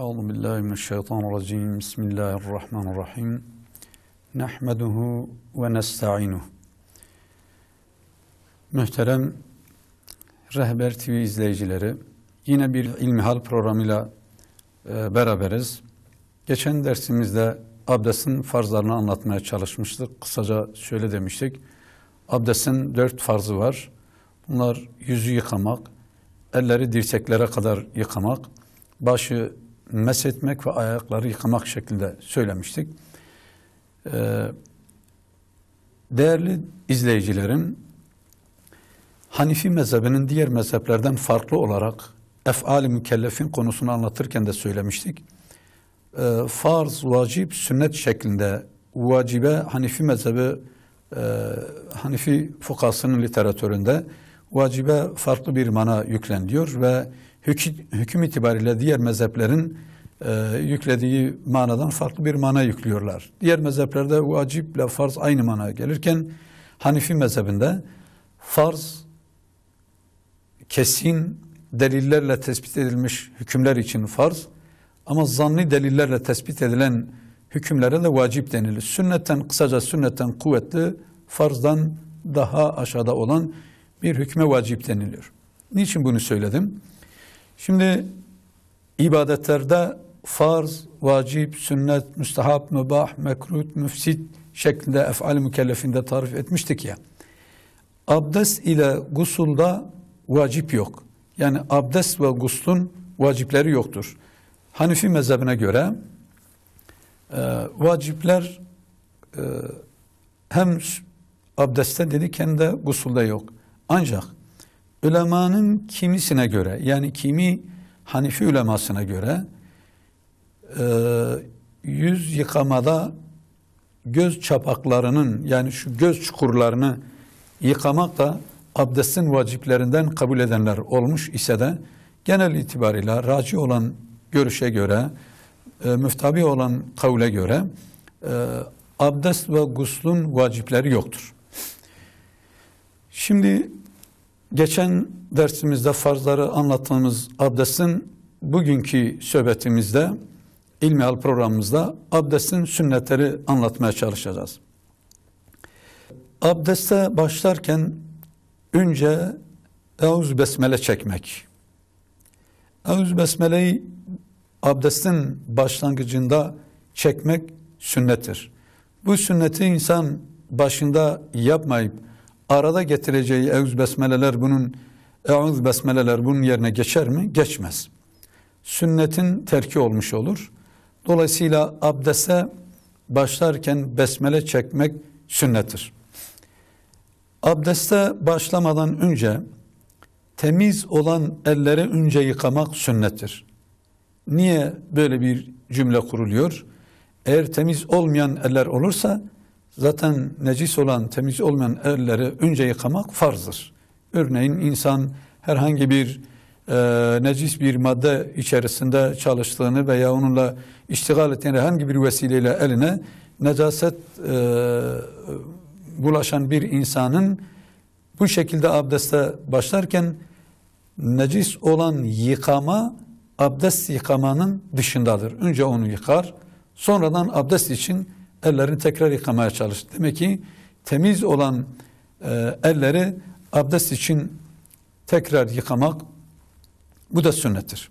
Euzu billahi mineşşeytanirracim. Bismillahirrahmanirrahim. Nehmeduhu ve nestainuh. Muhterem Rehber TV izleyicileri, yine bir ilmihal programıyla e, beraberiz. Geçen dersimizde abdestin farzlarını anlatmaya çalışmıştık. Kısaca şöyle demiştik. Abdestin dört farzı var. Bunlar yüzü yıkamak, elleri dirseklere kadar yıkamak, başı mesetmek ve ayakları yıkamak şeklinde söylemiştik. Ee, değerli izleyicilerim, Hanifi mezhebinin diğer mezheplerden farklı olarak efali mükellefin konusunu anlatırken de söylemiştik. Ee, farz, vacip, sünnet şeklinde vacibe Hanifi mezhebi e, Hanifi fukasının literatüründe vacibe farklı bir mana yükleniyor ve hüküm, hüküm itibariyle diğer mezheplerin e, yüklediği manadan farklı bir mana yüklüyorlar. Diğer mezheplerde vaciple farz aynı mana gelirken Hanifi mezhebinde farz kesin delillerle tespit edilmiş hükümler için farz ama zanni delillerle tespit edilen hükümlere de vacip denilir. Sünnetten kısaca sünnetten kuvvetli farzdan daha aşağıda olan bir hükme vacip deniliyor. Niçin bunu söyledim? Şimdi ibadetlerde farz, vacip, sünnet, müstehap, mübah, mekruh, müfsit şeklinde efal mükellefinde tarif etmiştik ya. Abdest ile gusulda vacip yok. Yani abdest ve guslun vacipleri yoktur. Hanifi mezhebine göre e, vacipler e, hem abdestte dedik hem de gusulda yok. Ancak ülemanın kimisine göre yani kimi Hanifi ülemasına göre e, yüz yıkamada göz çapaklarının yani şu göz çukurlarını yıkamak da abdestin vaciplerinden kabul edenler olmuş ise de genel itibariyle raci olan görüşe göre e, müftabi olan kavle göre e, abdest ve guslun vacipleri yoktur. Şimdi geçen dersimizde farzları anlattığımız abdestin bugünkü söhbetimizde ilmi al programımızda abdestin sünnetleri anlatmaya çalışacağız. Abdeste başlarken önce Eûz Besmele çekmek. Eûz Besmele'yi abdestin başlangıcında çekmek sünnettir. Bu sünneti insan başında yapmayıp arada getireceği euz besmeleler bunun euz besmeleler bunun yerine geçer mi? Geçmez. Sünnetin terki olmuş olur. Dolayısıyla abdese başlarken besmele çekmek sünnettir. Abdeste başlamadan önce temiz olan elleri önce yıkamak sünnettir. Niye böyle bir cümle kuruluyor? Eğer temiz olmayan eller olursa Zaten necis olan, temiz olmayan elleri önce yıkamak farzdır. Örneğin insan herhangi bir e, necis bir madde içerisinde çalıştığını veya onunla iştigal ettiğini herhangi bir vesileyle eline necaset e, bulaşan bir insanın bu şekilde abdeste başlarken necis olan yıkama abdest yıkamanın dışındadır. Önce onu yıkar, sonradan abdest için ellerini tekrar yıkamaya çalıştı. Demek ki temiz olan e, elleri abdest için tekrar yıkamak bu da sünnettir.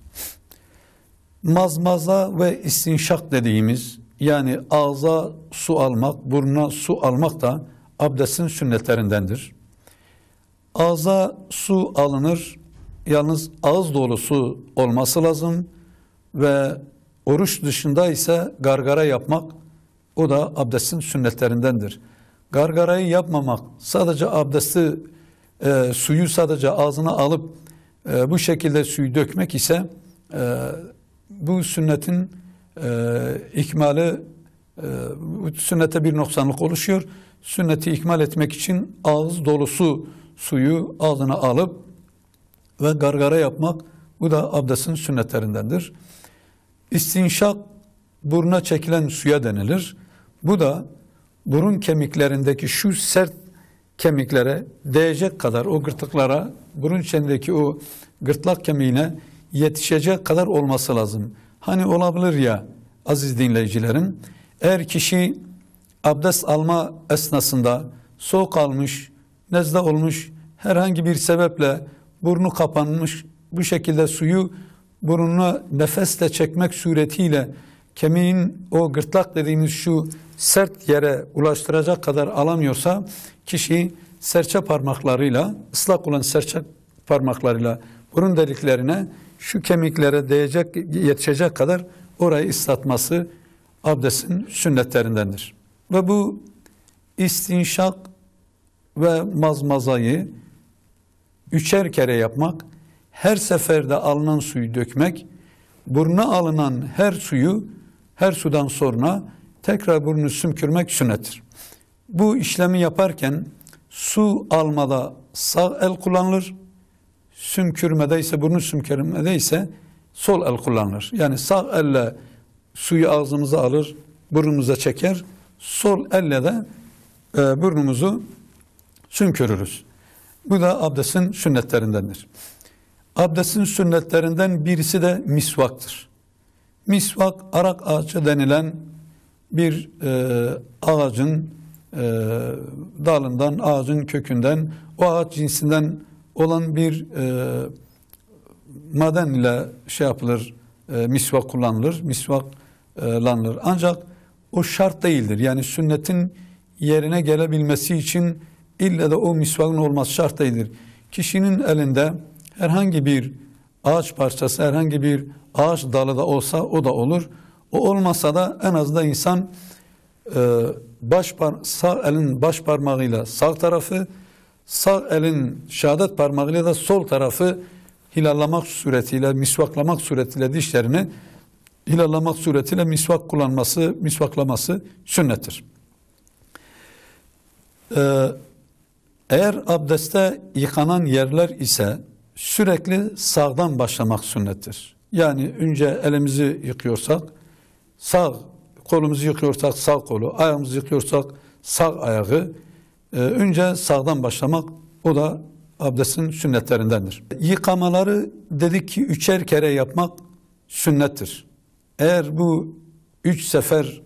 Mazmaza ve istinşak dediğimiz yani ağza su almak, burnuna su almak da abdestin sünnetlerindendir. Ağza su alınır, yalnız ağız dolusu olması lazım ve oruç dışında ise gargara yapmak o da abdestin sünnetlerindendir. Gargarayı yapmamak, sadece abdesti e, suyu sadece ağzına alıp e, bu şekilde suyu dökmek ise e, bu sünnetin e, ikmali e, sünnete bir noksanlık oluşuyor. Sünneti ikmal etmek için ağız dolusu suyu ağzına alıp ve gargara yapmak bu da abdestin sünnetlerindendir. İstinşak buruna çekilen suya denilir. Bu da burun kemiklerindeki şu sert kemiklere değecek kadar o gırtlıklara burun içindeki o gırtlak kemiğine yetişecek kadar olması lazım. Hani olabilir ya aziz dinleyicilerim eğer kişi abdest alma esnasında soğuk almış, nezle olmuş herhangi bir sebeple burnu kapanmış bu şekilde suyu burnuna nefesle çekmek suretiyle kemiğin o gırtlak dediğimiz şu sert yere ulaştıracak kadar alamıyorsa kişi serçe parmaklarıyla ıslak olan serçe parmaklarıyla burun deliklerine şu kemiklere değecek yetişecek kadar orayı ıslatması abdestin sünnetlerindendir. Ve bu istinşak ve mazmazayı üçer kere yapmak, her seferde alınan suyu dökmek, burna alınan her suyu her sudan sonra tekrar burnunu sümkürmek sünnettir. Bu işlemi yaparken su almada sağ el kullanılır, sümkürmede ise burnu sümkürmede ise sol el kullanılır. Yani sağ elle suyu ağzımıza alır, burnumuza çeker, sol elle de e, burnumuzu sümkürürüz. Bu da abdestin sünnetlerindendir. Abdestin sünnetlerinden birisi de misvaktır misvak arak ağaçı denilen bir e, ağacın e, dalından, ağacın kökünden, o ağaç cinsinden olan bir e, maden ile şey yapılır, e, misvak kullanılır, misvaklanılır E, Ancak o şart değildir. Yani sünnetin yerine gelebilmesi için ille de o misvakın olması şart değildir. Kişinin elinde herhangi bir ağaç parçası herhangi bir ağaç dalı da olsa o da olur. O olmasa da en azından insan e, baş par sağ elin baş parmağıyla sağ tarafı, sağ elin şehadet parmağıyla da sol tarafı hilallamak suretiyle, misvaklamak suretiyle dişlerini hilallamak suretiyle misvak kullanması, misvaklaması sünnettir. Ee, eğer abdeste yıkanan yerler ise sürekli sağdan başlamak sünnettir. Yani önce elimizi yıkıyorsak sağ kolumuzu yıkıyorsak sağ kolu, ayağımızı yıkıyorsak sağ ayağı e, önce sağdan başlamak o da abdestin sünnetlerindendir. Yıkamaları dedik ki üçer kere yapmak sünnettir. Eğer bu üç sefer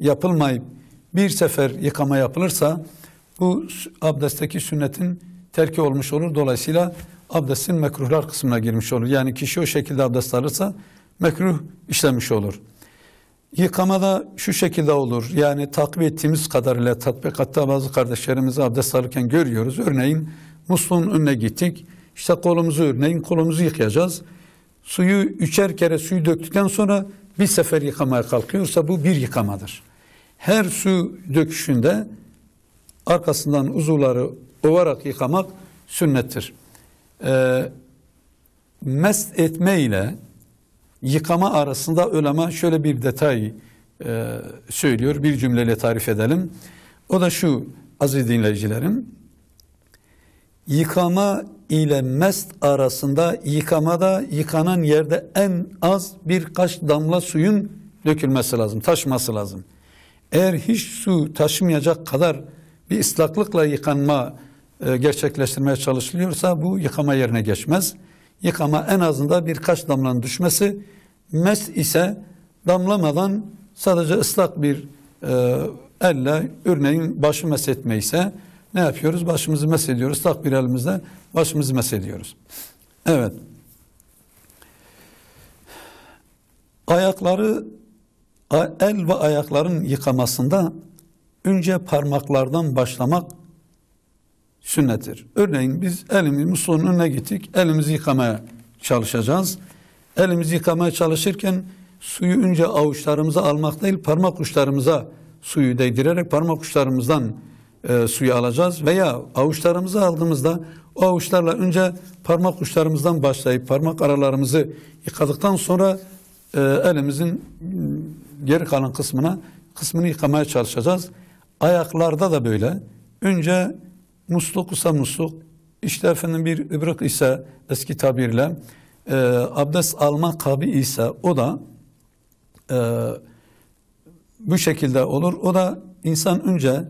yapılmayıp bir sefer yıkama yapılırsa bu abdestteki sünnetin terki olmuş olur. Dolayısıyla abdestin mekruhlar kısmına girmiş olur. Yani kişi o şekilde abdest alırsa mekruh işlemiş olur. Yıkamada şu şekilde olur. Yani takip ettiğimiz kadarıyla tatbikatta bazı kardeşlerimizi abdest alırken görüyoruz. Örneğin musluğun önüne gittik. İşte kolumuzu örneğin kolumuzu yıkayacağız. Suyu üçer kere suyu döktükten sonra bir sefer yıkamaya kalkıyorsa bu bir yıkamadır. Her su döküşünde arkasından uzuvları ovarak yıkamak sünnettir e, mest etme ile yıkama arasında ölema şöyle bir detay e, söylüyor. Bir cümleyle tarif edelim. O da şu aziz dinleyicilerim. Yıkama ile mest arasında yıkamada yıkanan yerde en az birkaç damla suyun dökülmesi lazım, taşması lazım. Eğer hiç su taşımayacak kadar bir ıslaklıkla yıkanma e, gerçekleştirmeye çalışılıyorsa bu yıkama yerine geçmez. Yıkama en azından birkaç damlanın düşmesi, mes ise damlamadan sadece ıslak bir e, elle örneğin başı meshetme ise ne yapıyoruz? Başımızı meshediyoruz. Islak bir elimizle başımızı meshediyoruz. Evet. Ayakları el ve ayakların yıkamasında önce parmaklardan başlamak sünnettir. Örneğin biz elimizin musluğunun önüne gittik. Elimizi yıkamaya çalışacağız. Elimizi yıkamaya çalışırken suyu önce avuçlarımıza almak değil parmak uçlarımıza suyu değdirerek parmak uçlarımızdan e, suyu alacağız veya avuçlarımızı aldığımızda o avuçlarla önce parmak uçlarımızdan başlayıp parmak aralarımızı yıkadıktan sonra e, elimizin geri kalan kısmına kısmını yıkamaya çalışacağız. Ayaklarda da böyle. Önce musluk ise musluk, işte efendim bir ibrak ise eski tabirle e, abdest alma kabı ise o da e, bu şekilde olur. O da insan önce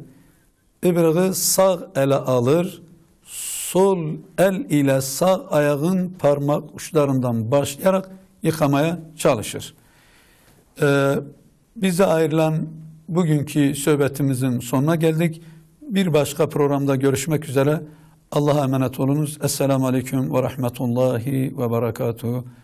ibrağı sağ ele alır, sol el ile sağ ayağın parmak uçlarından başlayarak yıkamaya çalışır. Ee, bize ayrılan bugünkü söhbetimizin sonuna geldik. Bir başka programda görüşmek üzere. Allah'a emanet olunuz. Esselamu Aleyküm ve Rahmetullahi ve Berekatuhu.